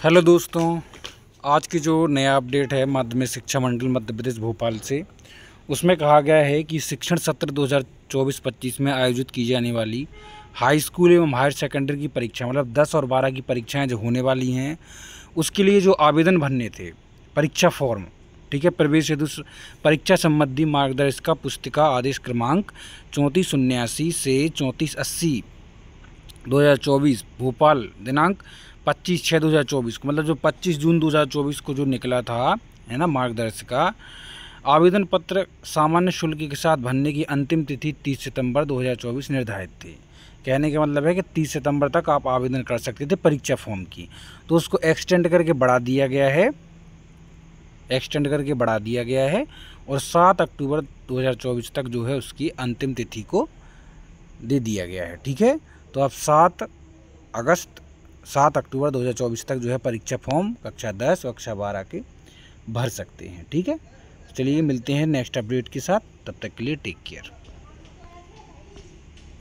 hello दोस्तों आज की जो नया अपडेट है माध्यमिक शिक्षा मंडल मध्य प्रदेश भोपाल से उसमें कहा गया है कि शिक्षण सत्र 2024-25 में आयोजित की जाने वाली हाई स्कूल एवं हायर सेकेंडरी की परीक्षा मतलब 10 और 12 की परीक्षाएं जो होने वाली हैं उसके लिए जो आवेदन भरने थे परीक्षा फॉर्म ठीक है प्रवेश हेतु परीक्षा संबंधी मार्गदर्शिका पुस्तिका आदेश क्रमांक चौंतीस उन्यासी से चौंतीस अस्सी भोपाल दिनांक पच्चीस छः दो हज़ार चौबीस को मतलब जो पच्चीस जून दो हज़ार चौबीस को जो निकला था है ना मार्गदर्शिका आवेदन पत्र सामान्य शुल्क के साथ भरने की अंतिम तिथि तीस सितंबर चौबीस निर्धारित थी कहने का मतलब है कि तीस सितंबर तक आप आवेदन कर सकते थे परीक्षा फॉर्म की तो उसको एक्सटेंड करके बढ़ा दिया गया है एक्सटेंड करके बढ़ा दिया गया है और सात अक्टूबर चौबीस तक जो है उसकी अंतिम तिथि को दे दिया गया है ठीक है तो अब सात अगस्त सात अक्टूबर 2024 तक जो है परीक्षा फॉर्म कक्षा दस और कक्षा बारह के भर सकते हैं ठीक है तो चलिए मिलते हैं नेक्स्ट अपडेट के साथ तब तक के लिए टेक केयर